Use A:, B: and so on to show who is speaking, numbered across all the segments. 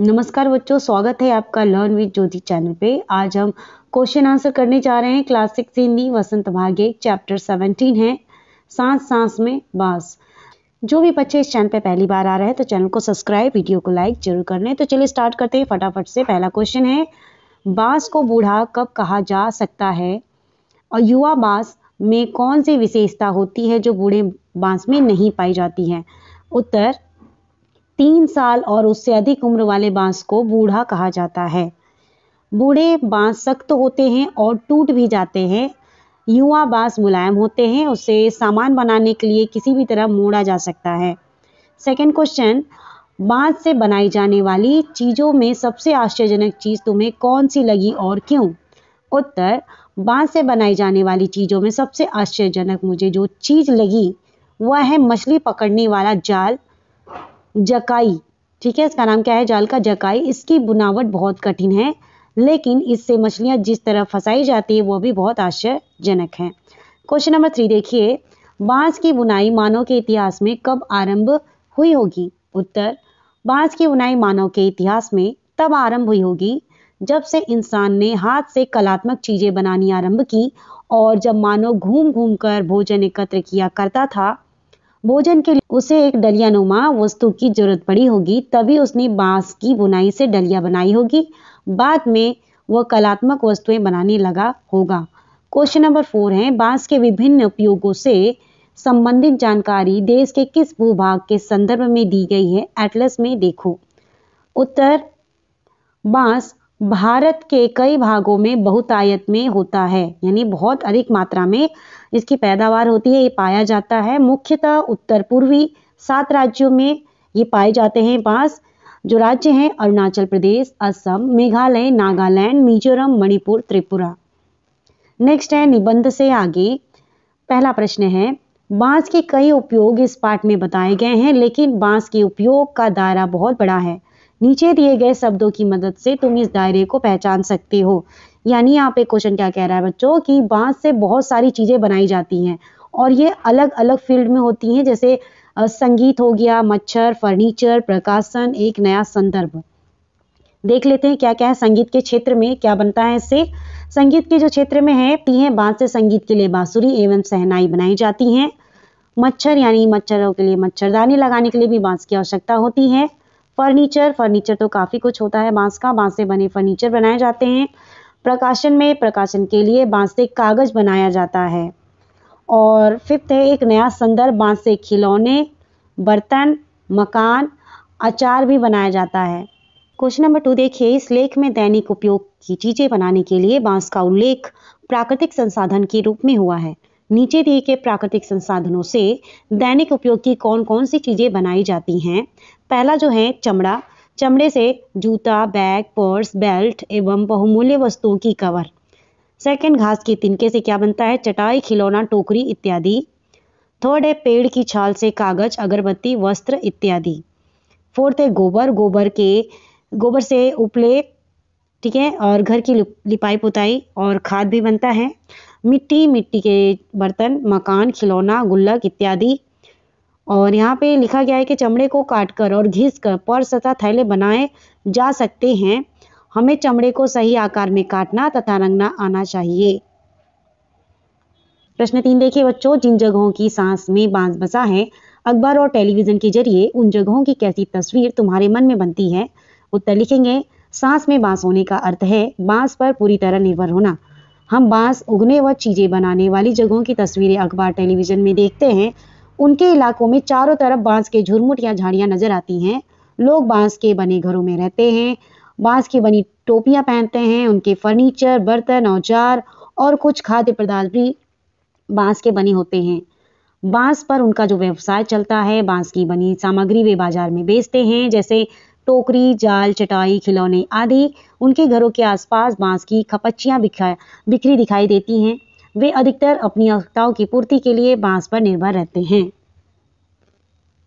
A: नमस्कार बच्चों स्वागत है आपका लर्न विद ज्योति चैनल पे आज हम क्वेश्चन आंसर करने जा रहे हैं क्लास सिक्स हिंदी वसंत भाग एक चैप्टर सेवनटीन है सांस सांस में बास जो भी बच्चे इस चैनल पे पहली बार आ रहे हैं तो चैनल को सब्सक्राइब वीडियो को लाइक जरूर कर लें तो चलिए स्टार्ट करते हैं फटाफट से पहला क्वेश्चन है बांस को बूढ़ा कब कहा जा सकता है और युवा बांस में कौन सी विशेषता होती है जो बूढ़े बांस में नहीं पाई जाती है उत्तर तीन साल और उससे अधिक उम्र वाले बांस को बूढ़ा कहा जाता है बूढ़े बांस सख्त होते हैं और टूट भी जाते हैं युवा बांस मुलायम होते हैं उसे सामान बनाने के लिए किसी भी तरह मोड़ा जा सकता है सेकेंड क्वेश्चन बांस से बनाई जाने वाली चीज़ों में सबसे आश्चर्यजनक चीज़ तुम्हें कौन सी लगी और क्यों उत्तर बांस से बनाई जाने वाली चीज़ों में सबसे आश्चर्यजनक मुझे जो चीज़ लगी वह है मछली पकड़ने वाला जाल जकाई ठीक है इसका नाम क्या है जाल का जकाई इसकी बुनावट बहुत कठिन है लेकिन इससे मछलियां जिस तरह फंसाई जाती है वो भी बहुत आश्चर्यजनक है क्वेश्चन नंबर थ्री देखिए बांस की बुनाई मानव के इतिहास में कब आरंभ हुई होगी उत्तर बांस की बुनाई मानव के इतिहास में तब आरंभ हुई होगी जब से इंसान ने हाथ से कलात्मक चीजें बनानी आरंभ की और जब मानव घूम घूम कर भोजन एकत्र किया करता था भोजन के लिए उसे एक डलिया नुमा वस्तु की जरूरत पड़ी होगी तभी उसने बांस की बुनाई से डलिया बनाई होगी बाद में वह कलात्मक वस्तुएं बनाने लगा होगा क्वेश्चन नंबर फोर है बांस के विभिन्न उपयोगों से संबंधित जानकारी देश के किस भूभाग के संदर्भ में दी गई है एटलस में देखो उत्तर बांस भारत के कई भागों में बहुतायत में होता है यानी बहुत अधिक मात्रा में इसकी पैदावार होती है ये पाया जाता है मुख्यतः उत्तर पूर्वी सात राज्यों में ये पाए जाते हैं पास जो राज्य हैं अरुणाचल प्रदेश असम मेघालय नागालैंड मिजोरम मणिपुर त्रिपुरा नेक्स्ट है निबंध से आगे पहला प्रश्न है बांस के कई उपयोग इस पाठ में बताए गए हैं लेकिन बांस के उपयोग का दायरा बहुत बड़ा है नीचे दिए गए शब्दों की मदद से तुम इस दायरे को पहचान सकते हो यानी यहाँ पे क्वेश्चन क्या कह रहा है बच्चों कि बांस से बहुत सारी चीज़ें बनाई जाती हैं और ये अलग अलग फील्ड में होती हैं जैसे संगीत हो गया मच्छर फर्नीचर प्रकाशन एक नया संदर्भ देख लेते हैं क्या क्या है संगीत के क्षेत्र में क्या बनता है इससे संगीत के जो क्षेत्र में है ती है बांस से संगीत के लिए बांसुरी एवं सहनाई बनाई जाती है मच्छर यानी मच्छरों के लिए मच्छरदानी लगाने के लिए भी बांस की आवश्यकता होती है फर्नीचर फर्नीचर तो काफ़ी कुछ होता है बांस का बांस से बने फर्नीचर बनाए जाते हैं प्रकाशन में प्रकाशन के लिए बांस से कागज़ बनाया जाता है और फिफ्थ है एक नया संदर्भ बांस से खिलौने बर्तन मकान अचार भी बनाया जाता है क्वेश्चन नंबर टू देखिए इस लेख में दैनिक उपयोग की चीजें बनाने के लिए बांस का उल्लेख प्राकृतिक संसाधन के रूप में हुआ है नीचे दिए के प्राकृतिक संसाधनों से दैनिक उपयोग की कौन कौन सी चीज़ें बनाई जाती हैं पहला जो है चमड़ा चमड़े से जूता बैग पर्स बेल्ट एवं बहुमूल्य वस्तुओं की कवर सेकेंड घास के तिनके से क्या बनता है चटाई खिलौना टोकरी इत्यादि थर्ड है पेड़ की छाल से कागज अगरबत्ती वस्त्र इत्यादि फोर्थ है गोबर गोबर के गोबर से उपले ठीक है और घर की लिपाई पुताई और खाद भी बनता है मिट्टी मिट्टी के बर्तन मकान खिलौना गुल्लक इत्यादि और यहाँ पे लिखा गया है कि चमड़े को काटकर और घिस कर पर्स तथा थैले बनाए जा सकते हैं हमें चमड़े को सही आकार में काटना तथा रंगना आना चाहिए प्रश्न तीन देखिए बच्चों जिन जगहों की सांस में बांस बसा है अखबार और टेलीविजन के जरिए उन जगहों की कैसी तस्वीर तुम्हारे मन में बनती है उत्तर लिखेंगे सांस में बांस होने का अर्थ है बांस पर पूरी तरह निर्भर होना हम बांस उगने व चीज़ें बनाने वाली जगहों की तस्वीरें अखबार टेलीविज़न में देखते हैं उनके इलाकों में चारों तरफ बांस के झुरमुट या झाड़ियां नज़र आती हैं लोग बांस के बने घरों में रहते हैं बांस की बनी टोपियां पहनते हैं उनके फर्नीचर बर्तन औजार और कुछ खाद्य पदार्थ भी बांस के बने होते हैं बांस पर उनका जो व्यवसाय चलता है बांस की बनी सामग्री वे बाजार में बेचते हैं जैसे टोकरी जाल चटाई खिलौने आदि उनके घरों के आसपास बांस की खपच्चियाँ बिखरी दिखाई देती हैं वे अधिकतर अपनी आवश्यकताओं की पूर्ति के लिए बांस पर निर्भर रहते हैं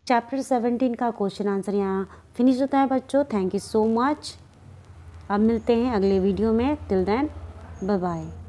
A: चैप्टर सेवेंटीन का क्वेश्चन आंसर यहाँ फिनिश होता है बच्चों थैंक यू सो मच अब मिलते हैं अगले वीडियो में टिल देन बाय